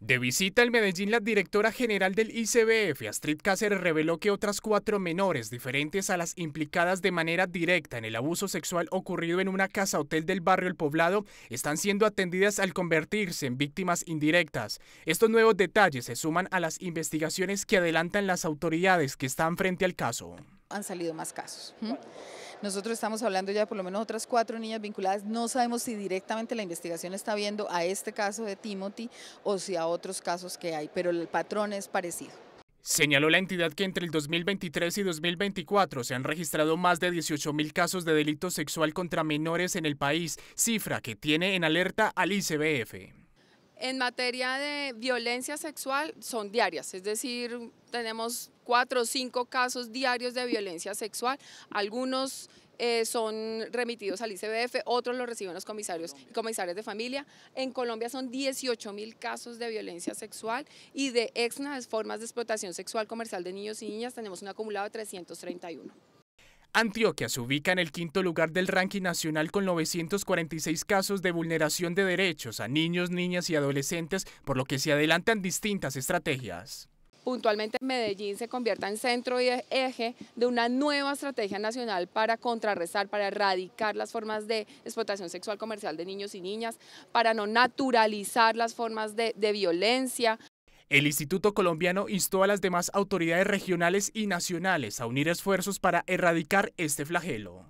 De visita al Medellín, la directora general del ICBF, Astrid Cáceres, reveló que otras cuatro menores diferentes a las implicadas de manera directa en el abuso sexual ocurrido en una casa hotel del barrio El Poblado están siendo atendidas al convertirse en víctimas indirectas. Estos nuevos detalles se suman a las investigaciones que adelantan las autoridades que están frente al caso han salido más casos. Nosotros estamos hablando ya de por lo menos otras cuatro niñas vinculadas. No sabemos si directamente la investigación está viendo a este caso de Timothy o si a otros casos que hay, pero el patrón es parecido. Señaló la entidad que entre el 2023 y 2024 se han registrado más de 18.000 casos de delito sexual contra menores en el país, cifra que tiene en alerta al ICBF. En materia de violencia sexual son diarias, es decir, tenemos cuatro o cinco casos diarios de violencia sexual, algunos eh, son remitidos al ICBF, otros los reciben los comisarios y comisarios de familia. En Colombia son 18 mil casos de violencia sexual y de exnas formas de explotación sexual comercial de niños y niñas tenemos un acumulado de 331. Antioquia se ubica en el quinto lugar del ranking nacional con 946 casos de vulneración de derechos a niños, niñas y adolescentes, por lo que se adelantan distintas estrategias puntualmente Medellín se convierta en centro y eje de una nueva estrategia nacional para contrarrestar, para erradicar las formas de explotación sexual comercial de niños y niñas, para no naturalizar las formas de, de violencia, el Instituto Colombiano instó a las demás autoridades regionales y nacionales a unir esfuerzos para erradicar este flagelo.